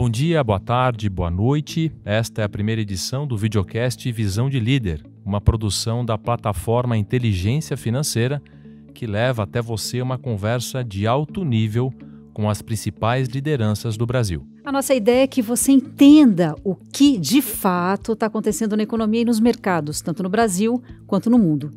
Bom dia, boa tarde, boa noite. Esta é a primeira edição do videocast Visão de Líder, uma produção da plataforma Inteligência Financeira que leva até você uma conversa de alto nível com as principais lideranças do Brasil. A nossa ideia é que você entenda o que de fato está acontecendo na economia e nos mercados, tanto no Brasil quanto no mundo.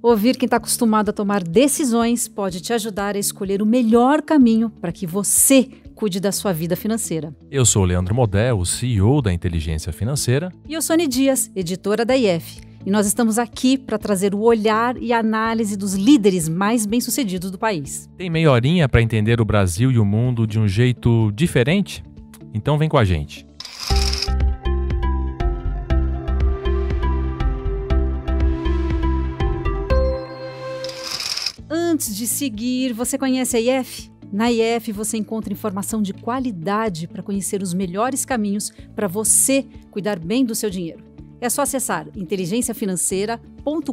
Ouvir quem está acostumado a tomar decisões pode te ajudar a escolher o melhor caminho para que você cuide da sua vida financeira. Eu sou o Leandro Modé, o CEO da Inteligência Financeira. E eu sou Anne Dias, editora da IF. E nós estamos aqui para trazer o olhar e análise dos líderes mais bem-sucedidos do país. Tem meia horinha para entender o Brasil e o mundo de um jeito diferente? Então vem com a gente. Antes de seguir, você conhece a IF? Na IEF você encontra informação de qualidade para conhecer os melhores caminhos para você cuidar bem do seu dinheiro. É só acessar inteligenciafinanceira.com.br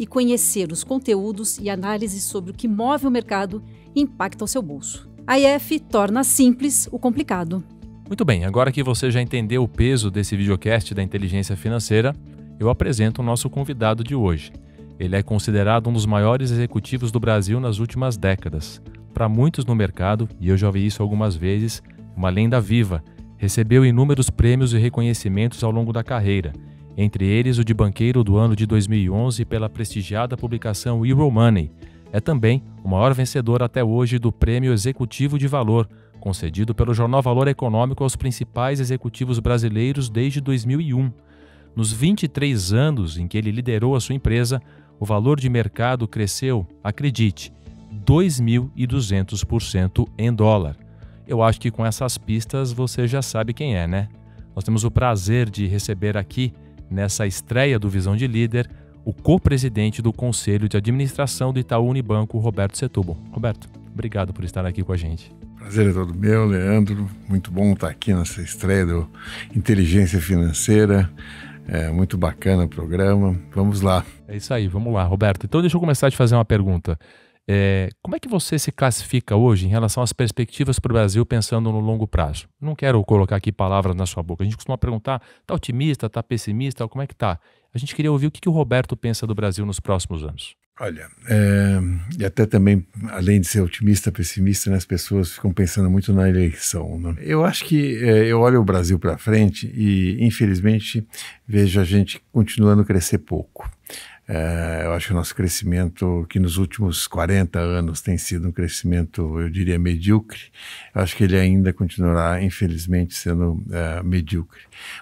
e conhecer os conteúdos e análises sobre o que move o mercado e impacta o seu bolso. A IF torna simples o complicado. Muito bem, agora que você já entendeu o peso desse videocast da inteligência financeira, eu apresento o nosso convidado de hoje. Ele é considerado um dos maiores executivos do Brasil nas últimas décadas. Para muitos no mercado, e eu já vi isso algumas vezes, uma lenda viva, recebeu inúmeros prêmios e reconhecimentos ao longo da carreira, entre eles o de banqueiro do ano de 2011 pela prestigiada publicação Euro Money. É também o maior vencedor até hoje do Prêmio Executivo de Valor, concedido pelo Jornal Valor Econômico aos principais executivos brasileiros desde 2001. Nos 23 anos em que ele liderou a sua empresa, o valor de mercado cresceu, acredite, 2.200% em dólar. Eu acho que com essas pistas você já sabe quem é, né? Nós temos o prazer de receber aqui, nessa estreia do Visão de Líder, o co-presidente do Conselho de Administração do Itaú Unibanco, Roberto Setubo. Roberto, obrigado por estar aqui com a gente. Prazer é todo meu, Leandro. Muito bom estar aqui nessa estreia do Inteligência Financeira. É muito bacana o programa. Vamos lá. É isso aí, vamos lá, Roberto. Então deixa eu começar a te fazer uma pergunta. É, como é que você se classifica hoje em relação às perspectivas para o Brasil pensando no longo prazo? Não quero colocar aqui palavras na sua boca. A gente costuma perguntar, tá otimista, tá pessimista, como é que tá? A gente queria ouvir o que, que o Roberto pensa do Brasil nos próximos anos. Olha, é, e até também, além de ser otimista, pessimista, né, as pessoas ficam pensando muito na eleição. Né? Eu acho que é, eu olho o Brasil para frente e, infelizmente, vejo a gente continuando a crescer pouco. É, eu acho que o nosso crescimento, que nos últimos 40 anos tem sido um crescimento, eu diria, medíocre, eu acho que ele ainda continuará, infelizmente, sendo é, medíocre.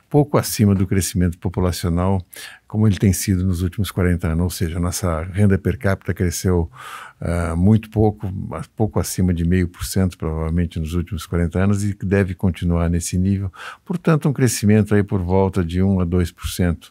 Pouco acima do crescimento populacional, como ele tem sido nos últimos 40 anos, ou seja, nossa renda per capita cresceu ah, muito pouco, pouco acima de meio por cento, provavelmente, nos últimos 40 anos, e deve continuar nesse nível. Portanto, um crescimento aí por volta de 1 a 2%.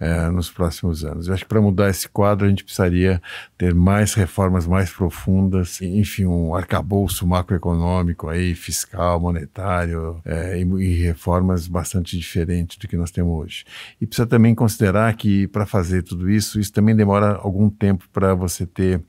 Uh, ah, nos próximos anos. Eu acho que para mudar esse quadro a gente precisaria ter mais reformas mais profundas, enfim, um arcabouço macroeconômico aí, fiscal, monetário é, e, e, reformas bastante diferentes do que nós temos hoje. E precisa também considerar que para fazer tudo isso, isso também demora algum tempo para você ter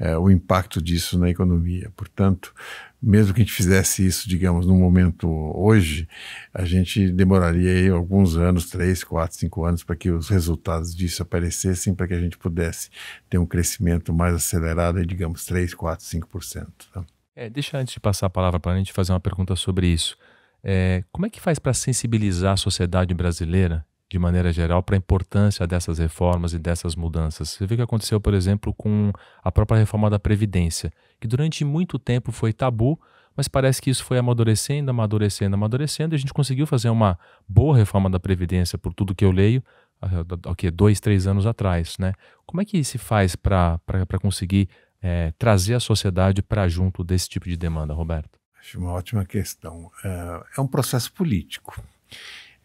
é, o impacto disso na economia. Portanto, mesmo que a gente fizesse isso, digamos, no momento hoje, a gente demoraria alguns anos, três, quatro, cinco anos, para que os resultados disso aparecessem, para que a gente pudesse ter um crescimento mais acelerado, digamos, 3, 4, 5%. Tá? É, deixa antes de passar a palavra para a gente fazer uma pergunta sobre isso. É, como é que faz para sensibilizar a sociedade brasileira de maneira geral, para a importância dessas reformas e dessas mudanças. Você vê o que aconteceu, por exemplo, com a própria reforma da Previdência, que durante muito tempo foi tabu, mas parece que isso foi amadurecendo, amadurecendo, amadurecendo, e a gente conseguiu fazer uma boa reforma da Previdência, por tudo que eu leio, há okay, dois, três anos atrás. Né? Como é que se faz para conseguir é, trazer a sociedade para junto desse tipo de demanda, Roberto? Acho uma ótima questão. É, é um processo político.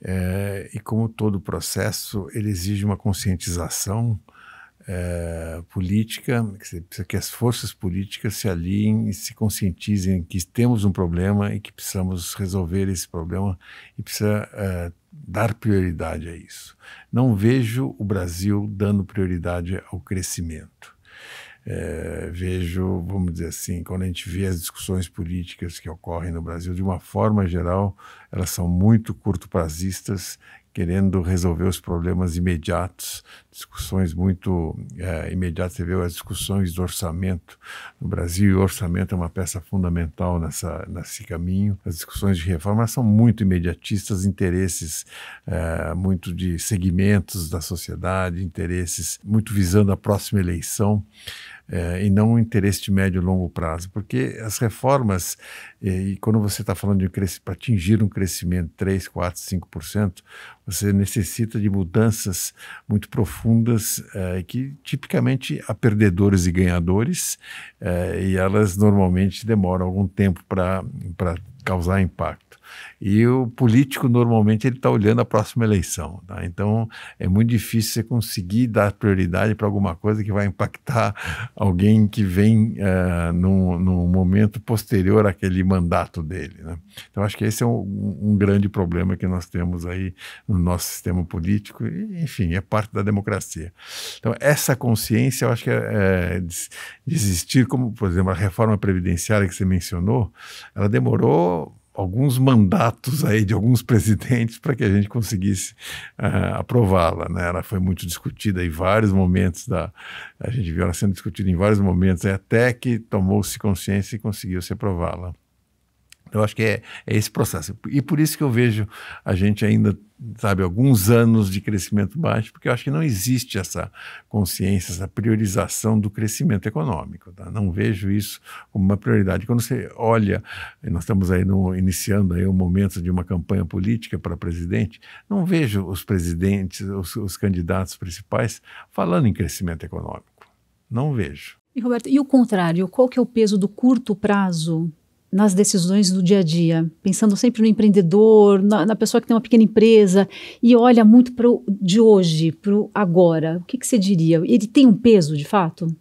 É, e como todo processo, ele exige uma conscientização é, política, que precisa que as forças políticas se aliem e se conscientizem que temos um problema e que precisamos resolver esse problema e precisa é, dar prioridade a isso. Não vejo o Brasil dando prioridade ao crescimento é, vejo, vamos dizer assim, quando a gente vê as discussões políticas que ocorrem no Brasil, de uma forma geral, elas são muito curto-prazistas, querendo resolver os problemas imediatos, discussões muito é, imediatas. Você vê as discussões do orçamento no Brasil, e o orçamento é uma peça fundamental nessa, nesse caminho. As discussões de reforma são muito imediatistas, interesses é, muito de segmentos da sociedade, interesses muito visando a próxima eleição. É, e não um interesse de médio e longo prazo, porque as reformas, e quando você está falando de um para atingir um crescimento 3, 4, 5%, você necessita de mudanças muito profundas é, que tipicamente há perdedores e ganhadores, é, e elas normalmente demoram algum tempo para causar impacto e o político normalmente ele está olhando a próxima eleição. Tá? Então é muito difícil você conseguir dar prioridade para alguma coisa que vai impactar alguém que vem uh, num, num momento posterior àquele mandato dele. Né? Então acho que esse é um, um grande problema que nós temos aí no nosso sistema político, e, enfim, é parte da democracia. Então essa consciência eu acho que é, é existir, como por exemplo a reforma previdenciária que você mencionou, ela demorou alguns mandatos aí de alguns presidentes para que a gente conseguisse uh, aprová-la. Né? Ela foi muito discutida em vários momentos da a gente viu ela sendo discutida em vários momentos é até que tomou-se consciência e conseguiu se aprová-la. Eu acho que é, é esse processo. E por isso que eu vejo a gente ainda, sabe, alguns anos de crescimento baixo, porque eu acho que não existe essa consciência, essa priorização do crescimento econômico. Tá? Não vejo isso como uma prioridade. Quando você olha, nós estamos aí no, iniciando aí o um momento de uma campanha política para presidente, não vejo os presidentes, os, os candidatos principais falando em crescimento econômico. Não vejo. E Roberto, e o contrário? Qual que é o peso do curto prazo nas decisões do dia a dia, pensando sempre no empreendedor, na, na pessoa que tem uma pequena empresa e olha muito para o de hoje, para o agora. O que, que, você diria? Ele tem um peso, de fato?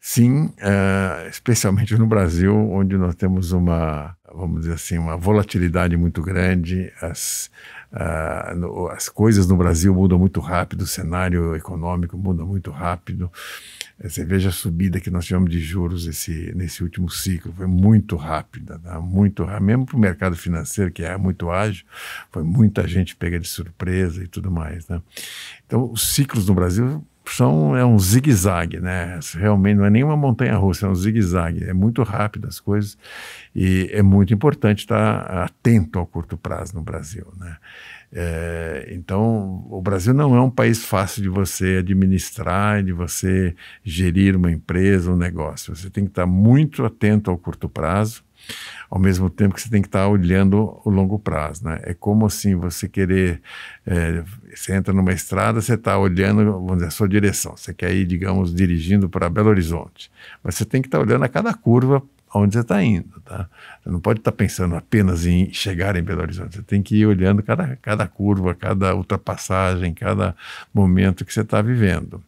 Sim, é, especialmente no Brasil, onde nós temos uma, vamos dizer assim, uma volatilidade muito grande. As, uh, no, as coisas no Brasil mudam muito rápido, o cenário econômico muda muito rápido. É, você veja a subida que nós tivemos de juros esse, nesse último ciclo, foi muito rápida, né? muito mesmo para o mercado financeiro, que é muito ágil, foi muita gente pega de surpresa e tudo mais. Né? Então, os ciclos no Brasil são, é um zigue-zague, né? Realmente não é nenhuma montanha russa, é um zigue-zague. É muito rápido as coisas e é muito importante estar atento ao curto prazo no Brasil, né? É, então, o Brasil não é um país fácil de você administrar, de você gerir uma empresa, um negócio. Você tem que estar muito atento ao curto prazo ao mesmo tempo que você tem que estar tá olhando o longo prazo, né? É como assim você querer, é, você entra numa estrada, você está olhando, vamos dizer, a sua direção, você quer ir, digamos, dirigindo para Belo Horizonte, mas você tem que estar tá olhando a cada curva aonde você está indo, tá? Você não pode estar tá pensando apenas em chegar em Belo Horizonte, você tem que ir olhando cada, cada curva, cada ultrapassagem, cada momento que você está vivendo.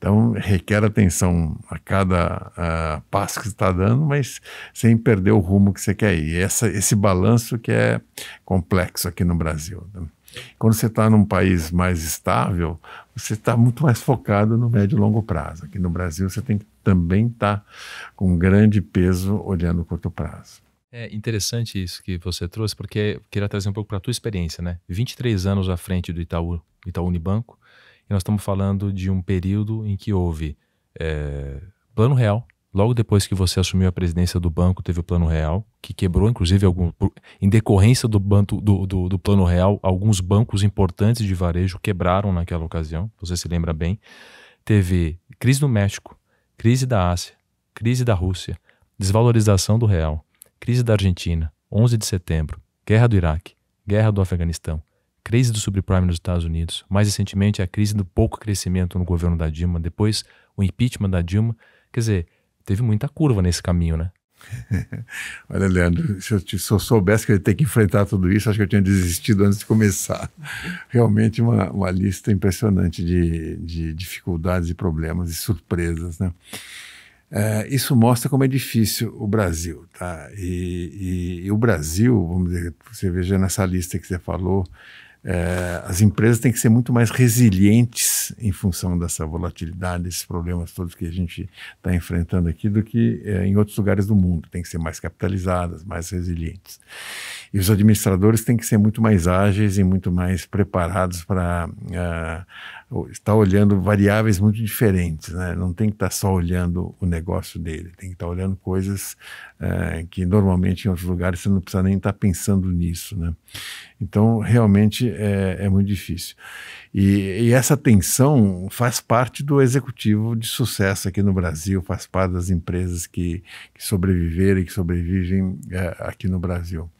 Então, requer atenção a cada passo que você está dando, mas sem perder o rumo que você quer ir. essa, esse balanço que é complexo aqui no Brasil. Né? Quando você está num país mais estável, você está muito mais focado no médio e longo prazo. Aqui no Brasil, você tem que também estar tá com grande peso olhando o curto prazo. É interessante isso que você trouxe, porque eu queria trazer um pouco para a tua experiência, né? 23 anos à frente do Itaú, Itaú Unibanco, e nós estamos falando de um período em que houve é, plano real. Logo depois que você assumiu a presidência do banco, teve o plano real, que quebrou, inclusive, algum, em decorrência do, banco, do, do, do plano real, alguns bancos importantes de varejo quebraram naquela ocasião. Você se lembra bem. Teve crise no México, crise da Ásia, crise da Rússia, desvalorização do real, crise da Argentina, 11 de setembro, guerra do Iraque, guerra do Afeganistão, crise do subprime nos Estados Unidos, mais recentemente a crise do pouco crescimento no governo da Dilma, depois o impeachment da Dilma. Quer dizer, teve muita curva nesse caminho, né? Olha, Leandro, se eu, te, se eu, soubesse que eu ia ter que enfrentar tudo isso, acho que eu tinha desistido antes de começar. Realmente uma, uma lista impressionante de, de dificuldades e problemas e surpresas, né? É, isso mostra como é difícil o Brasil, tá? E, e, e o Brasil, vamos dizer, você veja nessa lista que você falou, é, as empresas têm que ser muito mais resilientes em função dessa volatilidade, desses problemas todos que a gente está enfrentando aqui, do que é, em outros lugares do mundo. Tem que ser mais capitalizadas, mais resilientes. E os administradores têm que ser muito mais ágeis e muito mais preparados para é, está olhando variáveis muito diferentes, né? não tem que estar tá só olhando o negócio dele, tem que estar tá olhando coisas é, que normalmente em outros lugares você não precisa nem estar tá pensando nisso. Né? Então, realmente é, é muito difícil. E, e, essa tensão faz parte do executivo de sucesso aqui no Brasil, faz parte das empresas que, que sobreviveram e que sobrevivem é, aqui no Brasil.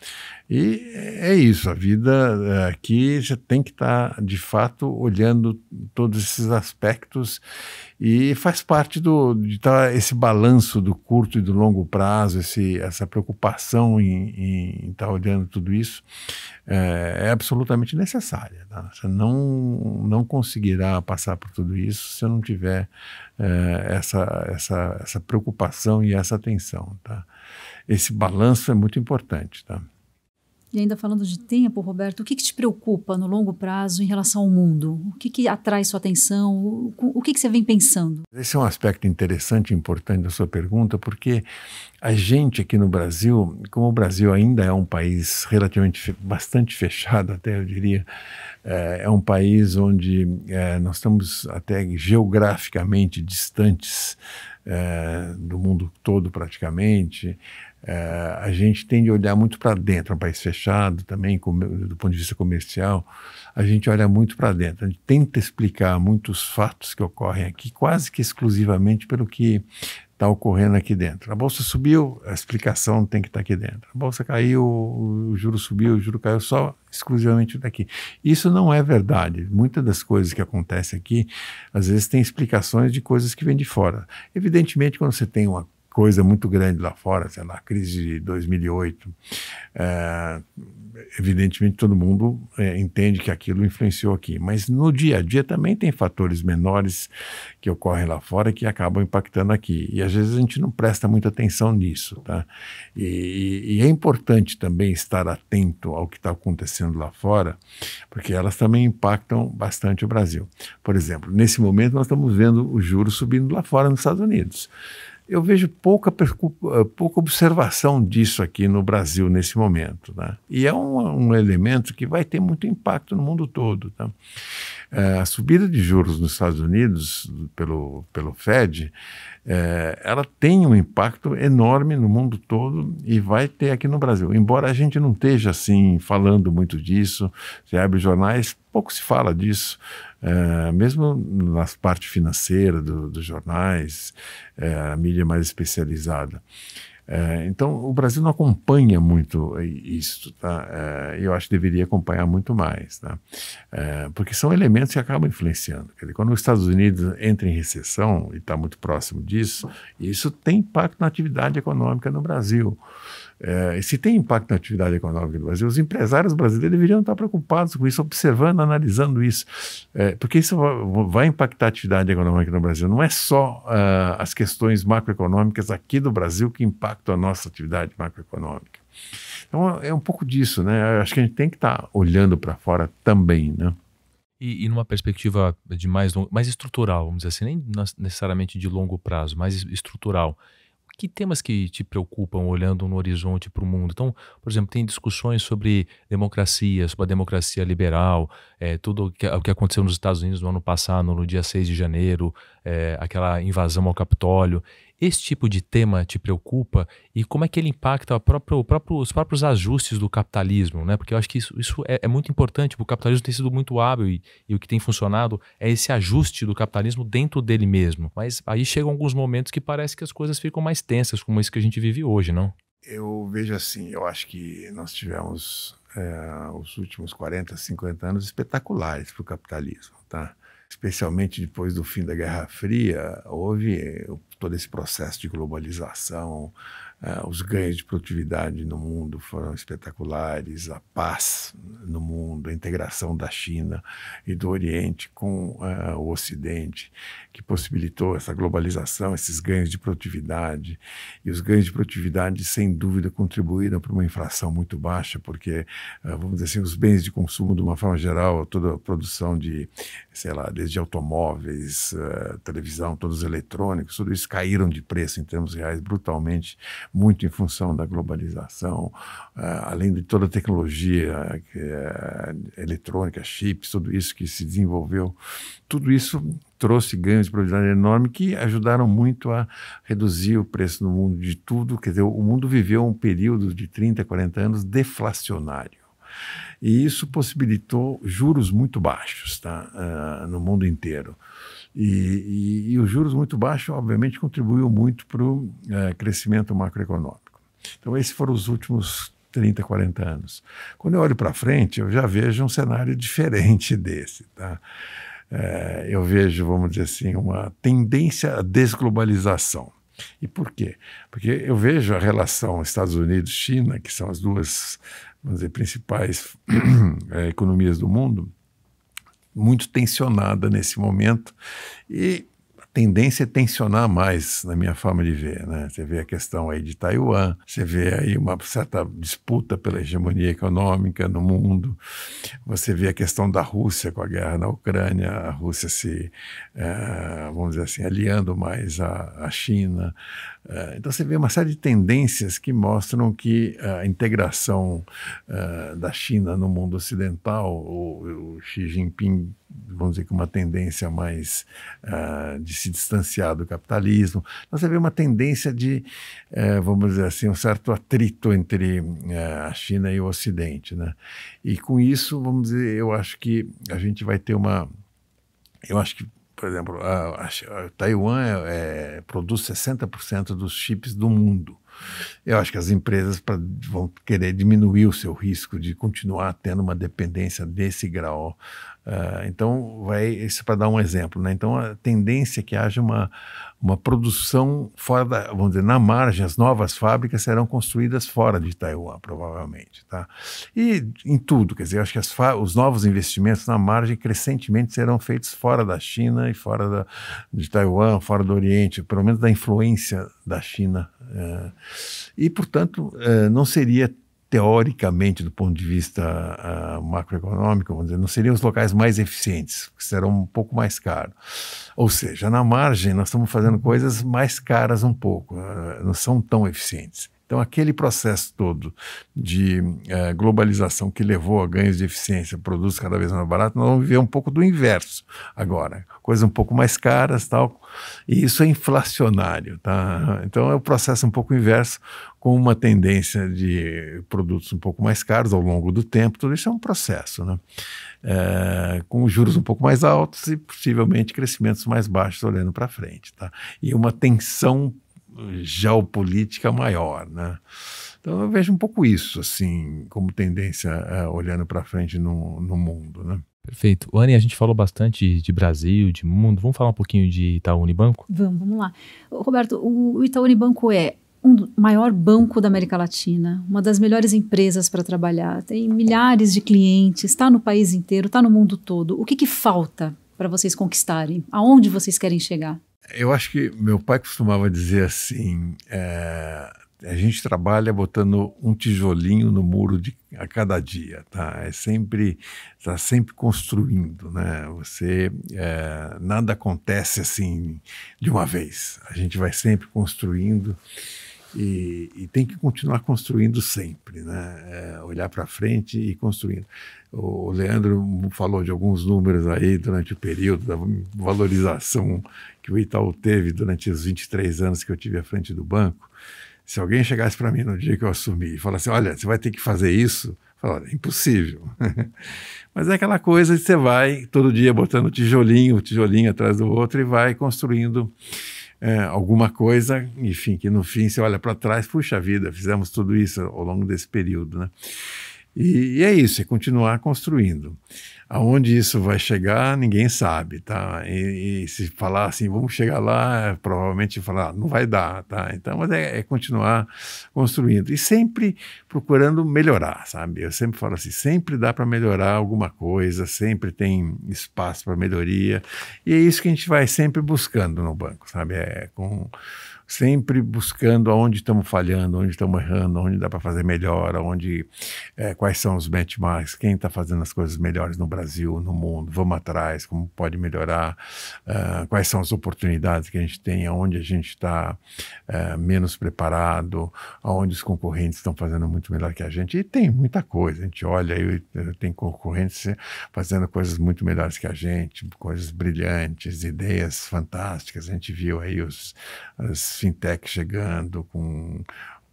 E é isso, a vida eh, aqui você tem que estar, tá, de fato, olhando todos esses aspectos e faz parte do, de tá, esse balanço do curto e do longo prazo, esse, essa preocupação em estar tá olhando tudo isso é, é absolutamente necessária. Tá? Você não, não conseguirá passar por tudo isso se não tiver é, essa, essa, essa preocupação e essa atenção. Tá? Esse balanço é muito importante. Tá? E ainda falando de tempo, Roberto, o que, que, te preocupa no longo prazo em relação ao mundo? O que, que atrai sua atenção? O, o que, que, você vem pensando? Esse é um aspecto interessante e importante da sua pergunta, porque a gente aqui no Brasil, como o Brasil ainda é um país relativamente bastante fechado, até eu diria, é, é um país onde é, nós estamos até geograficamente distantes é, do mundo todo praticamente. É, a gente tem de olhar muito para dentro, é um país fechado também, com, do ponto de vista comercial, a gente olha muito para dentro, a gente tenta explicar muitos fatos que ocorrem aqui, quase que exclusivamente pelo que está ocorrendo aqui dentro. A bolsa subiu, a explicação tem que estar tá aqui dentro. A bolsa caiu, o juro subiu, o juro caiu só exclusivamente daqui. Isso não é verdade. Muitas das coisas que acontecem aqui, às vezes, tem explicações de coisas que vêm de fora. Evidentemente, quando você tem uma coisa muito grande lá fora, sei lá, crise de 2008. É, evidentemente, todo mundo é, entende que aquilo influenciou aqui, mas no dia a dia também tem fatores menores que ocorrem lá fora que acabam impactando aqui. E às vezes a gente não presta muita atenção nisso, tá? E, e é importante também estar atento ao que está acontecendo lá fora, porque elas também impactam bastante o Brasil. Por exemplo, nesse momento nós estamos vendo o juro subindo lá fora nos Estados Unidos. Eu vejo pouca, eh, pouca observação disso aqui no Brasil nesse momento. Né? E é um, um elemento que vai ter muito impacto no mundo todo. Tá? É, a subida de juros nos Estados Unidos pelo, pelo Fed, é, ela tem um impacto enorme no mundo todo e vai ter aqui no Brasil. Embora a gente não esteja assim falando muito disso, você abre jornais, pouco se fala disso. É, mesmo na parte financeira do, dos jornais, é, a mídia mais especializada. É, então, o Brasil não acompanha muito isso, tá? É, eu acho que deveria acompanhar muito mais, tá? É, porque são elementos que acabam influenciando. Dizer, quando os Estados Unidos entra em recessão, e está muito próximo disso, isso tem impacto na atividade econômica no Brasil. É, e se tem impacto na atividade econômica do Brasil, os empresários brasileiros deveriam estar preocupados com isso, observando, analisando isso, é, porque isso vai impactar a atividade econômica no Brasil. Não é só uh, as questões macroeconômicas aqui do Brasil que impactam a nossa atividade macroeconômica. Então é um pouco disso, né? Eu acho que a gente tem que estar olhando para fora também, né? E, e, numa perspectiva de mais, mais estrutural, vamos dizer assim, nem necessariamente de longo prazo, mas estrutural que temas que te preocupam olhando no horizonte para o mundo? Então, por exemplo, tem discussões sobre democracia, sobre a democracia liberal, é, tudo o que, o que, aconteceu nos Estados Unidos no ano passado, no dia 6 de janeiro, é, aquela invasão ao Capitólio. Esse tipo de tema te preocupa e como é que ele impacta o próprio, os próprios ajustes do capitalismo, né? Porque eu acho que isso, isso é, é, muito importante. O capitalismo tem sido muito hábil e, e, o que tem funcionado é esse ajuste do capitalismo dentro dele mesmo. Mas aí chegam alguns momentos que parece que as coisas ficam mais tensas, como isso que a gente vive hoje, não? Eu vejo assim, eu acho que nós tivemos é, os últimos 40, 50 anos espetaculares para o capitalismo, tá? especialmente depois do fim da Guerra Fria, houve eh, todo esse processo de globalização, uh, os ganhos de produtividade no mundo foram espetaculares, a paz no mundo, a integração da China e do Oriente com uh, o Ocidente, que possibilitou essa globalização, esses ganhos de produtividade. E os ganhos de produtividade, sem dúvida, contribuíram para uma inflação muito baixa, porque, uh, vamos dizer assim, os bens de consumo, de uma forma geral, toda a produção de sei lá, desde automóveis, eh, televisão, todos os eletrônicos, tudo isso caíram de preço em termos reais brutalmente, muito em função da globalização, eh, além de toda a tecnologia é, eletrônica, chips, tudo isso que se desenvolveu, tudo isso trouxe ganhos de produtividade enorme que ajudaram muito a reduzir o preço no mundo de tudo, quer dizer, o mundo viveu um período de 30, 40 anos deflacionário. E isso possibilitou juros muito baixos tá? Uh, no mundo inteiro. E, e, e, os juros muito baixos, obviamente, contribuiu muito para o uh, crescimento macroeconômico. Então, esses foram os últimos 30, 40 anos. Quando eu olho para frente, eu já vejo um cenário diferente desse. Tá? Uh, eu vejo, vamos dizer assim, uma tendência à desglobalização. E por quê? Porque eu vejo a relação Estados Unidos-China, que são as duas vamos dizer, principais é, economias do mundo, muito tensionada nesse momento. E tendência é tensionar mais, na minha forma de ver. Né? Você vê a questão aí de Taiwan, você vê aí uma certa disputa pela hegemonia econômica no mundo, você vê a questão da Rússia com a guerra na Ucrânia, a Rússia se, eh, vamos dizer assim, aliando mais à, à China. Eh, então você vê uma série de tendências que mostram que a integração eh, da China no mundo ocidental, o, o Xi Jinping vamos dizer que uma tendência mais uh, de se distanciar do capitalismo. Então, você vê uma tendência de, uh, vamos dizer assim, um certo atrito entre uh, a China e o Ocidente. Né? E com isso, vamos dizer, eu acho que a gente vai ter uma. Eu acho que, por exemplo, a, a, a Taiwan é, é, produz 60% dos chips do mundo. Eu acho que as empresas pra, vão querer diminuir o seu risco de continuar tendo uma dependência desse grau Uh, então, vai, isso é para dar um exemplo, né? Então, a tendência é que haja uma, uma produção fora da, vamos dizer, na margem, as novas fábricas serão construídas fora de Taiwan, provavelmente, tá? E em tudo, quer dizer, eu acho que as, os novos investimentos na margem crescentemente serão feitos fora da China e fora da, de Taiwan, fora do Oriente, pelo menos da influência da China. Uh, e, portanto, uh, não seria teoricamente, do ponto de vista uh, macroeconômico, vamos dizer, não seriam os locais mais eficientes, que serão um pouco mais caros. Ou seja, na margem, nós estamos fazendo coisas mais caras um pouco, uh, não são tão eficientes. Então, aquele processo todo de eh, globalização que levou a ganhos de eficiência, produtos cada vez mais baratos, nós vamos viver um pouco do inverso agora. Coisas um pouco mais caras tal. E isso é inflacionário. Tá? Então, é o um processo um pouco inverso, com uma tendência de produtos um pouco mais caros ao longo do tempo. Tudo isso é um processo. Né? É, com juros um pouco mais altos e possivelmente crescimentos mais baixos olhando para frente. Tá? E uma tensão geopolítica maior, né? Então eu vejo um pouco isso, assim, como tendência é, olhando para frente no, no mundo, né? Perfeito. Anne, a gente falou bastante de Brasil, de mundo. Vamos falar um pouquinho de Itaú Unibanco? Vamos, vamos lá. Roberto, o Itaú Unibanco é um maior banco da América Latina, uma das melhores empresas para trabalhar, tem milhares de clientes, está no país inteiro, está no mundo todo. O que, que falta para vocês conquistarem? Aonde vocês querem chegar? Eu acho que meu pai costumava dizer assim: é, a gente trabalha botando um tijolinho no muro de, a cada dia, tá? É sempre está sempre construindo, né? Você é, nada acontece assim de uma vez. A gente vai sempre construindo. E, e, tem que continuar construindo sempre, né? É, olhar para frente e construindo. O Leandro falou de alguns números aí durante o período da valorização que o Itaú teve durante os 23 anos que eu tive à frente do banco, se alguém chegasse para mim no dia que eu assumi e falasse, olha, você vai ter que fazer isso, Fala, é impossível. Mas é aquela coisa que você vai todo dia botando tijolinho, tijolinho atrás do outro e vai construindo é, alguma coisa, enfim, que no fim você olha para trás, puxa vida, fizemos tudo isso ao longo desse período, né? E, e é isso, é continuar construindo. Aonde isso vai chegar, ninguém sabe, tá? E, e se falar assim, vamos chegar lá, provavelmente falar, ah, não vai dar, tá? Então, mas é, é, continuar construindo e sempre procurando melhorar, sabe? Eu sempre falo assim, sempre dá para melhorar alguma coisa, sempre tem espaço para melhoria e é isso que a gente vai sempre buscando no banco, sabe? É com sempre buscando aonde estamos falhando, onde estamos errando, onde dá para fazer melhor, onde, é, quais são os benchmarks, quem está fazendo as coisas melhores no Brasil, no mundo, vamos atrás, como pode melhorar, uh, quais são as oportunidades que a gente tem, aonde a gente está uh, é, menos preparado, aonde os concorrentes estão fazendo muito melhor que a gente. E tem muita coisa, a gente olha, aí eh, tem concorrentes fazendo coisas muito melhores que a gente, coisas brilhantes, ideias fantásticas. A gente viu aí os, as Sintec chegando, com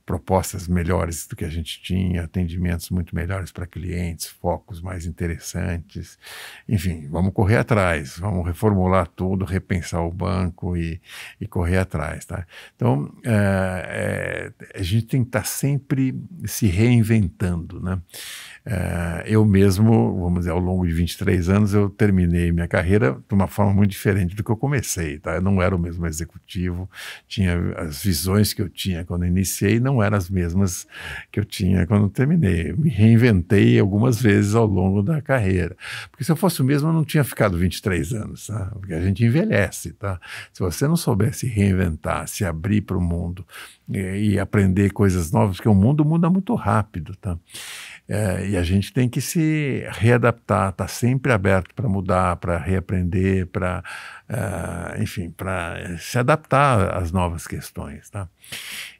propostas melhores do que a gente tinha, atendimentos muito melhores para clientes, focos mais interessantes. Enfim, vamos correr atrás, vamos reformular tudo, repensar o banco e, e correr atrás. Tá? Então, uh, é, a gente tem que estar tá sempre se reinventando. Né? Uh, eu mesmo, vamos dizer, ao longo de 23 anos, eu terminei minha carreira de uma forma muito diferente do que eu comecei. Tá? Eu não era o mesmo executivo, tinha as visões que eu tinha quando iniciei, não não eram as mesmas que eu tinha quando terminei. Eu me reinventei algumas vezes ao longo da carreira. Porque se eu fosse o mesmo, eu não tinha ficado 23 anos, tá? porque a gente envelhece. Tá? Se você não souber se reinventar, se abrir para o mundo e, e, aprender coisas novas, porque o mundo muda muito rápido. Tá? É, e a gente tem que se readaptar, estar tá sempre aberto para mudar, para reaprender, para uh, enfim, para se adaptar às novas questões. Tá?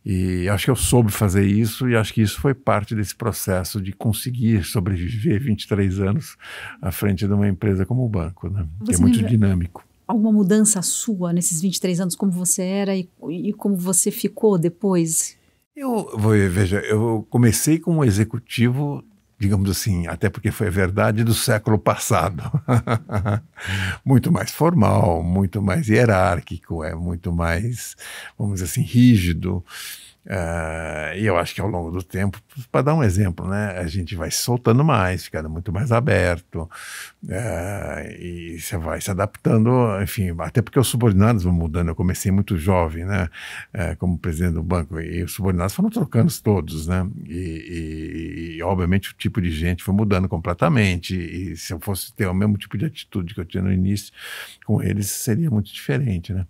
E acho que eu soube fazer isso e acho que isso foi parte desse processo de conseguir sobreviver 23 anos à frente de uma empresa como o banco, né? que é muito dinâmico. Alguma mudança sua nesses 23 anos, como você era e, e como você ficou depois? Eu, vou, veja, eu comecei como executivo digamos assim, até porque foi verdade do século passado. muito mais formal, muito mais hierárquico, é muito mais, vamos dizer assim, rígido. Ah, e eu acho que ao longo do tempo, para dar um exemplo, né, a gente vai se soltando mais, ficando muito mais aberto, uh, e você vai se adaptando, enfim, até porque os subordinados vão mudando. Eu comecei muito jovem, né, uh, como presidente do banco, e os subordinados foram trocando todos, né, e, e, e, obviamente o tipo de gente foi mudando completamente. E se eu fosse ter o mesmo tipo de atitude que eu tinha no início com eles, seria muito diferente, né.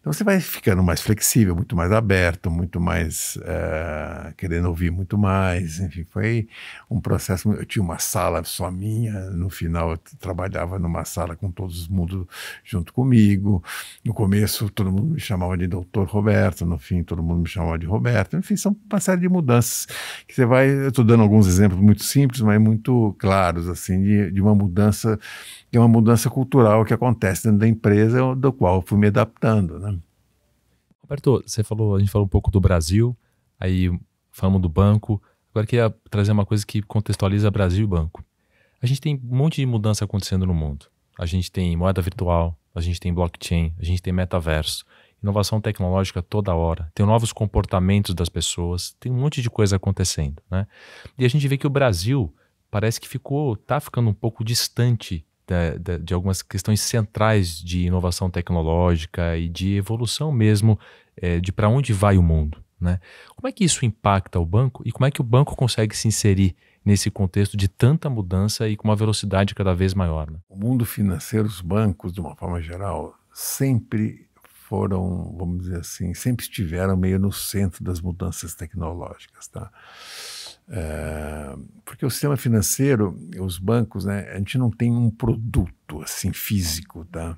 Então você vai ficando mais flexível, muito mais aberto, muito mais mais, uh, querendo ouvir muito mais. Enfim, foi um processo. Eu tinha uma sala só minha, no final eu trabalhava numa sala com todos os mundo junto comigo. No começo, todo mundo me chamava de Doutor Roberto, no fim, todo mundo me chamava de Roberto. Enfim, são uma série de mudanças que você vai. Eu estou dando alguns exemplos muito simples, mas muito claros, assim, de, de uma mudança, que é uma mudança cultural que acontece dentro da empresa, do qual eu fui me adaptando, né? Roberto, você falou, a gente falou um pouco do Brasil, aí falamos do banco. Agora queria trazer uma coisa que contextualiza Brasil e banco. A gente tem um monte de mudança acontecendo no mundo. A gente tem moeda virtual, a gente tem blockchain, a gente tem metaverso, inovação tecnológica toda hora, tem novos comportamentos das pessoas, tem um monte de coisa acontecendo, né? E a gente vê que o Brasil parece que ficou, tá ficando um pouco distante de, de algumas questões centrais de inovação tecnológica e de evolução mesmo é, de para onde vai o mundo. Né? Como é que isso impacta o banco e como é que o banco consegue se inserir nesse contexto de tanta mudança e com uma velocidade cada vez maior? Né? O mundo financeiro, os bancos, de uma forma geral, sempre foram, vamos dizer assim, sempre estiveram meio no centro das mudanças tecnológicas. Tá? Eh, porque o sistema financeiro, os bancos, né, a gente não tem um produto assim, físico, tá?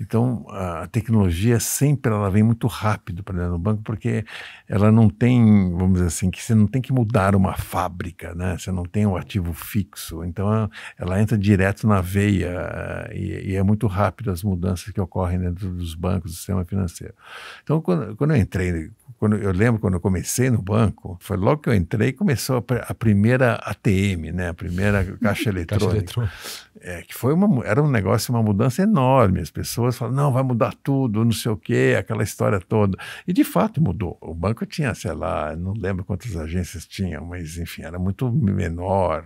Então, a tecnologia é sempre ela vem muito rápido para dentro do banco, porque ela não tem, vamos dizer assim, que você não tem que mudar uma fábrica, né? Você não tem um ativo fixo, então ela entra direto na veia e, e é muito rápido as mudanças que ocorrem dentro dos bancos, do sistema financeiro. Então, quando, quando eu entrei quando eu lembro quando eu comecei no banco, foi logo que eu entrei começou a, a primeira ATM, né? A primeira caixa eletrônica. caixa eletrônica. É, que foi uma, era um negócio, uma mudança enorme. As pessoas falavam não, vai mudar tudo, não sei o quê, aquela história toda. E de fato mudou. O banco tinha, sei lá, não lembro quantas agências tinha mas enfim, era muito menor.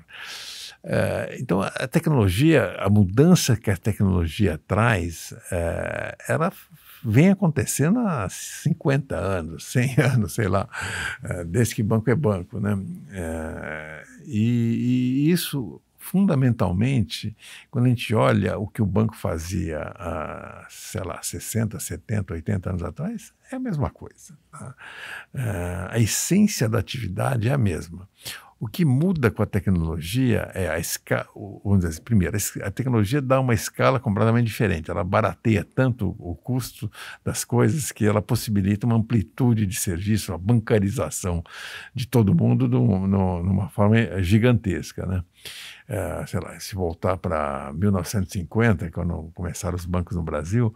É, então a tecnologia, a mudança que a tecnologia traz, é, ela vem acontecendo há 50 anos, 100 anos, sei lá, é, desde que banco é banco, né? É, e, e isso fundamentalmente, quando a gente olha o que o banco fazia há, sei lá, 60, 70, 80 anos atrás, é a mesma coisa. Tá? É, a essência da atividade é a mesma. O que muda com a tecnologia é a escala. Vamos dizer, assim, primeiro, a tecnologia dá uma escala completamente diferente. Ela barateia tanto o custo das coisas que ela possibilita uma amplitude de serviço, uma bancarização de todo mundo de uma forma gigantesca. Né? Eh, sei lá, se voltar para 1950, quando começaram os bancos no Brasil,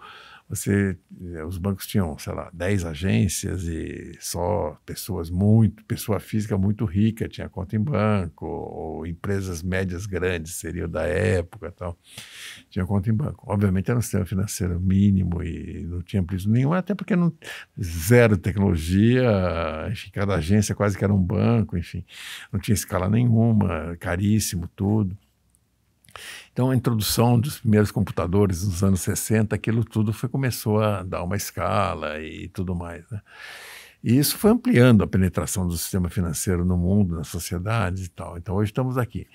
você eh, os bancos tinham, sei lá, 10 agências e só pessoas muito, pessoa física muito rica tinha conta em banco, ou empresas médias grandes, seria da época tal, tinha conta em banco. Obviamente era um sistema financeiro mínimo e não tinha preço nenhum, até porque não, zero tecnologia, enfim, cada agência quase que era um banco, enfim, não tinha escala nenhuma, caríssimo tudo. Então, a introdução dos primeiros computadores nos anos 60, aquilo tudo foi, começou a dar uma escala e tudo mais. Né? E isso foi ampliando a penetração do sistema financeiro no mundo, na sociedade e tal. Então, hoje estamos aqui.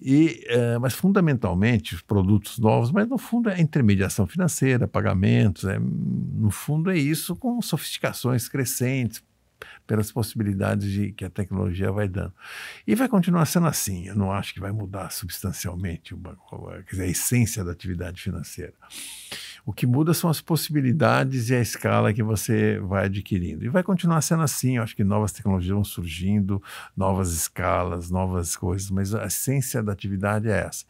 E, é, mas, fundamentalmente, os produtos novos, mas no fundo é intermediação financeira, pagamentos, é, no fundo é isso com sofisticações crescentes, pelas possibilidades de, que a tecnologia vai dando. E vai continuar sendo assim. Eu não acho que vai mudar substancialmente uma, uma, dizer, a essência da atividade financeira. O que muda são as possibilidades e a escala que você vai adquirindo. E vai continuar sendo assim. Eu acho que novas tecnologias vão surgindo, novas escalas, novas coisas, mas a essência da atividade é essa.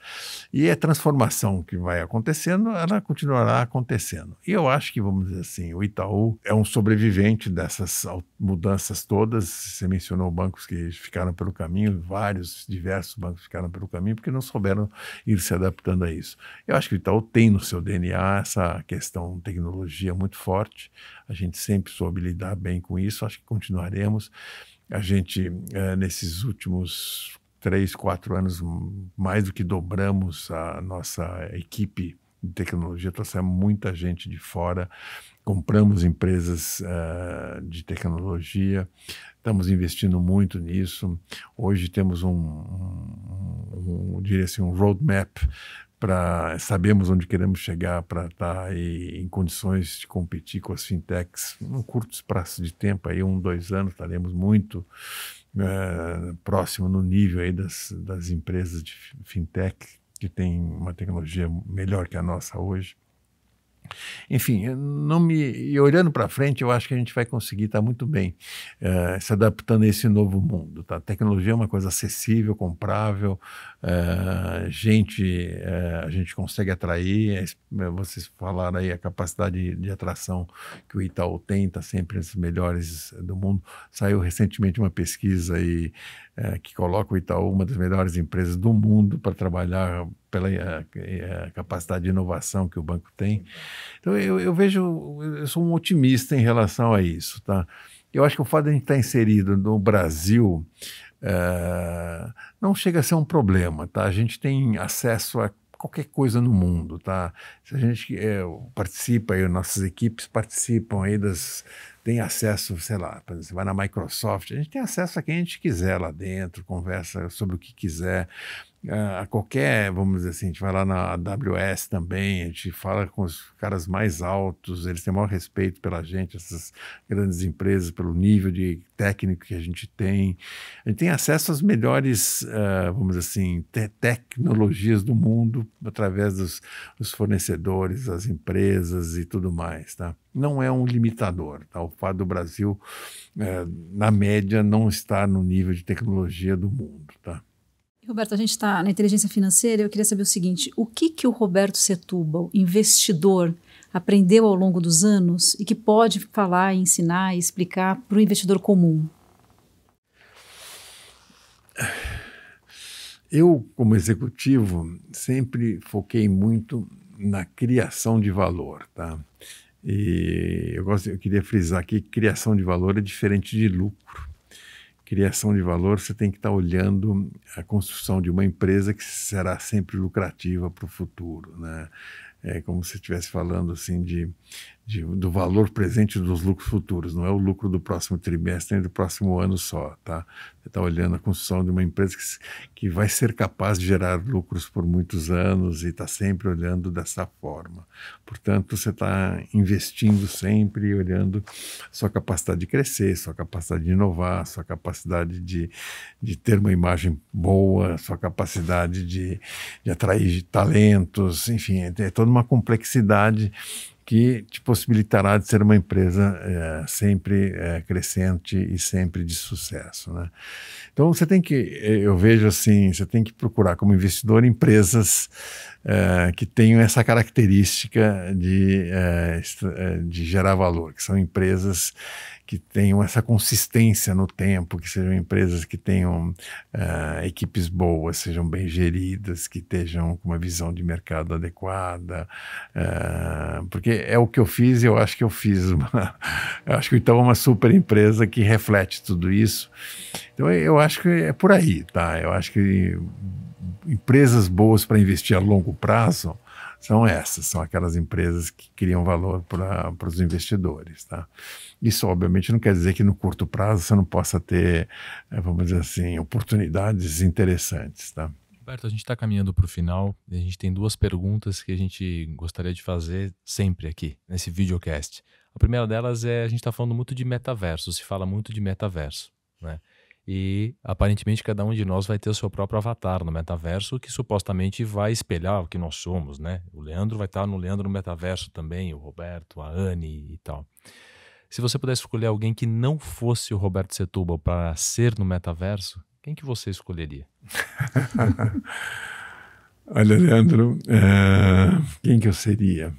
E a transformação que vai acontecendo, ela continuará acontecendo. E eu acho que, vamos dizer assim, o Itaú é um sobrevivente dessas mudanças todas. Você mencionou bancos que ficaram pelo caminho, vários, diversos bancos ficaram pelo caminho, porque não souberam ir se adaptando a isso. Eu acho que o Itaú tem no seu DNA essa questão tecnologia muito forte. A gente sempre soube lidar bem com isso. Acho que continuaremos. A gente, é, nesses últimos três, quatro anos, mais do que dobramos a nossa equipe de tecnologia, trouxemos muita gente de fora, compramos empresas uh, de tecnologia, estamos investindo muito nisso. Hoje temos um, um, um diria assim, um roadmap para sabemos onde queremos chegar para estar tá em condições de competir com as fintechs num curto espaço de tempo aí um dois anos estaremos muito é, próximo no nível aí das, das empresas de fintech que tem uma tecnologia melhor que a nossa hoje enfim, não me e olhando para frente, eu acho que a gente vai conseguir estar tá muito bem eh, se adaptando a esse novo mundo. Tá? A tecnologia é uma coisa acessível, comprável, eh, gente, uh, a gente consegue atrair, é é, vocês falaram aí a capacidade de, de atração que o Itaú tem, está sempre entre os melhores do mundo. Saiu recentemente uma pesquisa aí uh, que coloca o Itaú uma das melhores empresas do mundo para trabalhar pela capacidade de inovação que o banco tem. Então eu, eu vejo, eu sou um otimista em relação a isso, tá? Eu acho que o fato de a gente estar tá inserido no Brasil eh, não chega a ser um problema, tá? A gente tem acesso a qualquer coisa no mundo, tá? Se a gente é, participa aí, nossas equipes participam aí das tem acesso, sei lá, você vai na Microsoft, a gente tem acesso a quem a gente quiser lá dentro, conversa sobre o que quiser a qualquer, vamos dizer assim, a gente vai lá na AWS também, a gente fala com os caras mais altos, eles têm o maior respeito pela gente, essas grandes empresas, pelo nível de técnico que a gente tem. A gente tem acesso às melhores, uh, vamos dizer assim, te tecnologias do mundo através dos, dos fornecedores, as empresas e tudo mais, tá? Não é um limitador, tá? O fato do Brasil, uh, na média, não estar no nível de tecnologia do mundo, tá? Roberto, a gente está na inteligência financeira. Eu queria saber o seguinte: o que, que o Roberto Setúbal, investidor, aprendeu ao longo dos anos e que pode falar, ensinar e explicar para o investidor comum? Eu, como executivo, sempre foquei muito na criação de valor, tá? E eu, gosto, eu queria frisar que criação de valor é diferente de lucro criação de valor, você tem que estar tá olhando a construção de uma empresa que será sempre lucrativa para o futuro, né? É como se estivesse falando assim de de, do valor presente dos lucros futuros, não é o lucro do próximo trimestre nem do próximo ano só, tá? Você está olhando a construção de uma empresa que, que vai ser capaz de gerar lucros por muitos anos e está sempre olhando dessa forma. Portanto, você está investindo sempre olhando sua capacidade de crescer, sua capacidade de inovar, sua capacidade de, de ter uma imagem boa, sua capacidade de, de atrair talentos, enfim, é, é toda uma complexidade que te possibilitará de ser uma empresa é, sempre é, crescente e sempre de sucesso. Né? Então você tem que, é, eu vejo assim, você tem que procurar como investidor empresas é, que tenham essa característica de, é, é, de gerar valor, que são empresas que tenham essa consistência no tempo, que sejam empresas que tenham uh, equipes boas, sejam bem geridas, que estejam com uma visão de mercado adequada, uh, porque é o que eu fiz e eu acho que eu fiz. Uma, eu acho que então é uma super empresa que reflete tudo isso. Então eu acho que é por aí, tá? Eu acho que empresas boas para investir a longo prazo são essas, são aquelas empresas que criam valor para os investidores. Tá? Isso, obviamente, não quer dizer que no curto prazo você não possa ter, eh, vamos dizer assim, oportunidades interessantes. Tá? Roberto, a gente está caminhando para o final e a gente tem duas perguntas que a gente gostaria de fazer sempre aqui, nesse videocast. A primeira delas é: a gente está falando muito de metaverso, se fala muito de metaverso. Né? e aparentemente cada um de nós vai ter o seu próprio avatar no metaverso que supostamente vai espelhar o que nós somos, né? O Leandro vai estar no Leandro no metaverso também, o Roberto, a Anne e tal. Se você pudesse escolher alguém que não fosse o Roberto Setúbal para ser no metaverso, quem que você escolheria? Olha, Leandro, é... quem que eu seria?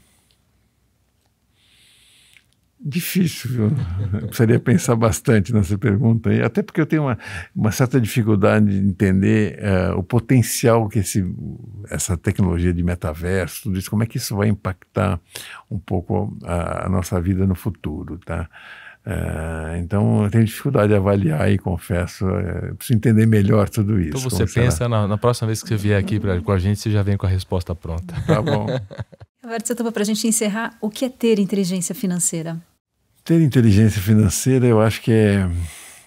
Difícil, viu? Eu precisaria pensar bastante nessa pergunta, e até porque eu tenho uma, uma certa dificuldade de entender uh, o potencial que esse, essa tecnologia de metaverso, tudo isso, como é que isso vai impactar um pouco a, a nossa vida no futuro, tá? Uh, então eu tenho dificuldade de avaliar e confesso, uh, preciso entender melhor tudo isso. Então você pensa, na, na, próxima vez que você vier aqui pra, com a gente, você já vem com a resposta pronta. Tá bom. Roberto, você para a gente encerrar, o que é ter inteligência financeira? ter inteligência financeira, eu acho que é,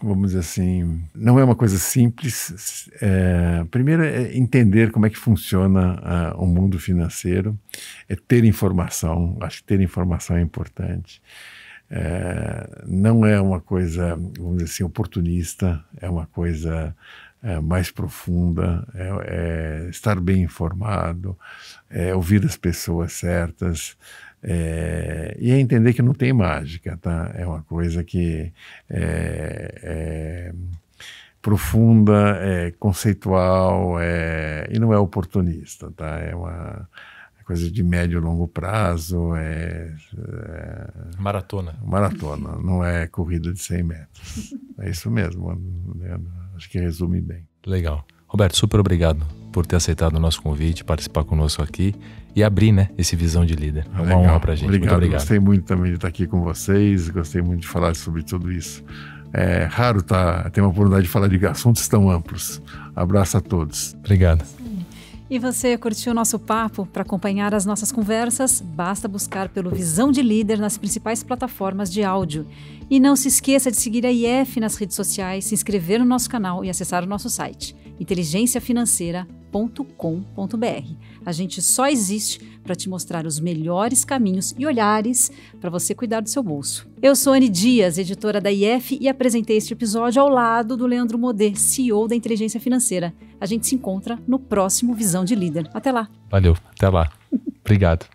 vamos dizer assim, não é uma coisa simples. É, primeiro é entender como é que funciona ah, o mundo financeiro, é ter informação. Acho que ter informação é importante. É, não é uma coisa, vamos dizer assim, oportunista, é uma coisa é, mais profunda, é, é, estar bem informado, é ouvir as pessoas certas, é, e é entender que não tem mágica, tá? É uma coisa que é, é profunda, é conceitual é, e não é oportunista, tá? É uma coisa de médio e longo prazo, é, é, Maratona. Maratona, não é corrida de 100 metros. É isso mesmo, Leandro. Acho que resume bem. Legal. Roberto, super obrigado por ter aceitado o nosso convite, participar conosco aqui e abrir né, esse visão de líder. É uma Legal. honra para a gente. Obrigado. Muito obrigado. Gostei muito também de estar aqui com vocês, gostei muito de falar sobre tudo isso. É raro tá, ter uma oportunidade de falar de assuntos tão amplos. Abraço a todos. Obrigado. E você curtiu o nosso papo? Para acompanhar as nossas conversas, basta buscar pelo Visão de Líder nas principais plataformas de áudio. E não se esqueça de seguir a IF nas redes sociais, se inscrever no nosso canal e acessar o nosso site inteligenciafinanceira.com.br. A gente só existe para te mostrar os melhores caminhos e olhares para você cuidar do seu bolso. Eu sou Anne Dias, editora da IF, e apresentei este episódio ao lado do Leandro Modê, CEO da Inteligência Financeira. A gente se encontra no próximo Visão de Líder. Até lá. Valeu, até lá. Obrigado.